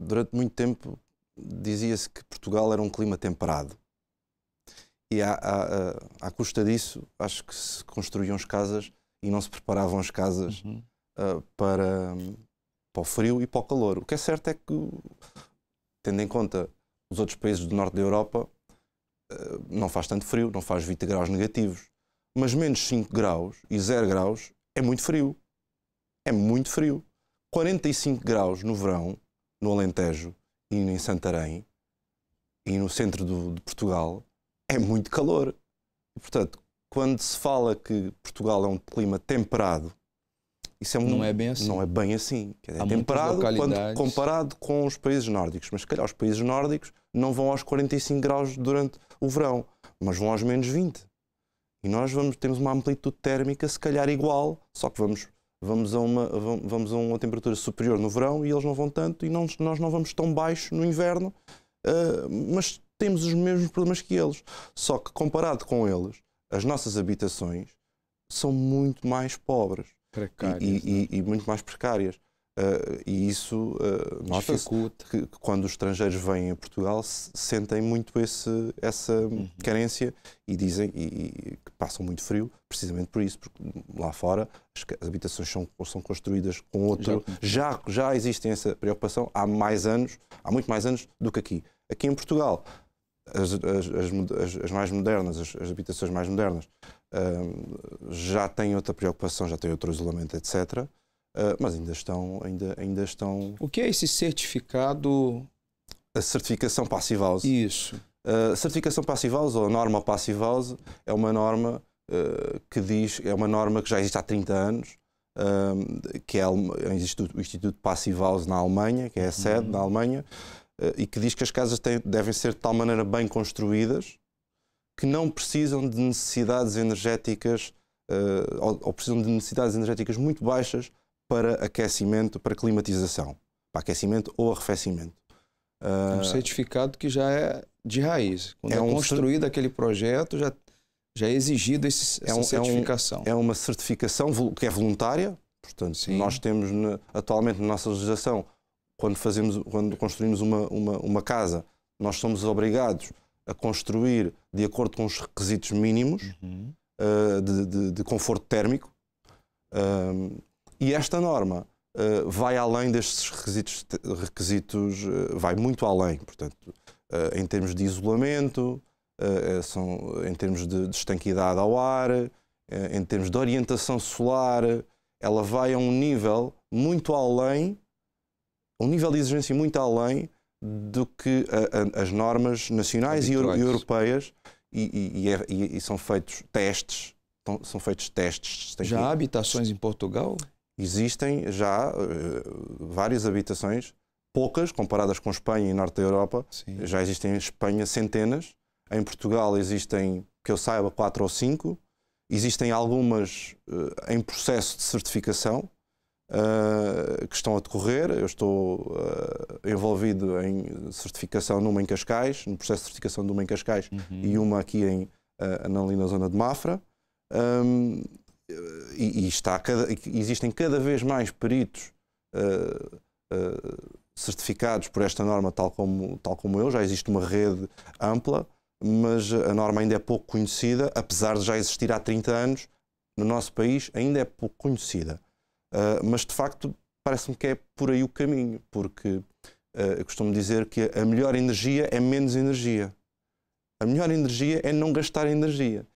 durante muito tempo dizia-se que Portugal era um clima temperado. E à, à, à, custa disso, acho que se construíam as casas e não se preparavam as casas uhum. uh, para, hum, para o frio e para o calor. O que é certo é que, tendo em conta os outros países do norte da Europa, uh, não faz tanto frio, não faz 20 graus negativos. Mas menos 5 graus e 0 graus é muito frio. É muito frio. 45 graus no verão no Alentejo e em Santarém e no centro do, de Portugal é muito calor. Portanto, quando se fala que Portugal é um clima temperado, isso é um, não é bem assim. Não é bem assim. Dizer, é temperado quando, comparado com os países nórdicos. Mas, se calhar, os países nórdicos não vão aos 45 graus durante o verão, mas vão aos menos 20. E nós vamos, temos uma amplitude térmica, se calhar, igual, só que vamos vamos a uma, vamos a uma temperatura superior no verão e eles não vão tanto, e não, nós não vamos tão baixo no inverno, uh, mas temos os mesmos problemas que eles. Só que comparado com eles, as nossas habitações são muito mais pobres. E, é? e, e, muito mais precárias. Uh, e isso uh, que, que, quando os estrangeiros vêm a Portugal sentem muito esse, essa uhum. carência e dizem e, e, que passam muito frio precisamente por isso, porque lá fora as, as habitações são, são construídas com outro. Já, já, já existem essa preocupação há mais anos, há muito mais anos do que aqui. Aqui em Portugal, as, as, as mais modernas, as, habitações mais modernas, uh, já têm outra preocupação, já têm outro isolamento, etc. Ah, mas ainda estão, ainda, ainda estão. O que é esse certificado? A certificação passive Isso. A ah, certificação passive ou a norma passive é uma norma uh, que diz, é uma norma que já existe há 30 anos, que é, é o Instituto, o Instituto Passive na Alemanha, que é a sede uhum. na Alemanha, e que diz que as casas têm, devem ser de tal maneira bem construídas que não precisam de necessidades energéticas ou, ou precisam de necessidades energéticas muito baixas para aquecimento, para climatização, para aquecimento ou arrefecimento. É um ah, certificado que já é de raiz. Quando é, é um construído cer... aquele projeto, já, já é exigido esse, é essa é um, certificação. É, um, é, uma certificação que é voluntária, portanto, Sim. nós temos atualmente na nossa legislação, quando, fazemos, quando construímos uma, uma, uma casa, nós somos obrigados a construir de acordo com os requisitos mínimos uhum. uh, de, de, de, conforto térmico. Uh, e esta norma uh, vai além destes requisitos, requisitos uh, vai muito além, portanto, uh, em termos de isolamento, são, em termos de, de, estanquidade ao ar, em termos de orientação solar, ela vai a um nível muito além, um nível de exigência muito além do que a, a, as normas nacionais e, e, europeias e, é, e, e, são feitos testes, são feitos testes. Já há habitações em Portugal? existem já eh, várias habitações, poucas comparadas com Espanha e Norte da Europa. Sim. Já existem em Espanha centenas. Em Portugal existem, que eu saiba, quatro ou cinco. Existem algumas eh, em processo de certificação eh, que estão a decorrer. Eu estou envolvido em certificação numa em Cascais, no processo de certificação de uma em Cascais uhum. e uma aqui em, na, na zona de Mafra. Um, e, e está cada, existem cada vez mais peritos uh, uh, certificados por esta norma, tal como, tal como eu, já existe uma rede ampla, mas a norma ainda é pouco conhecida, apesar de já existir há 30 anos, no nosso país ainda é pouco conhecida. Uh, mas de facto parece-me que é por aí o caminho, porque eu costumo dizer que a melhor energia é menos energia. A melhor energia é não gastar energia.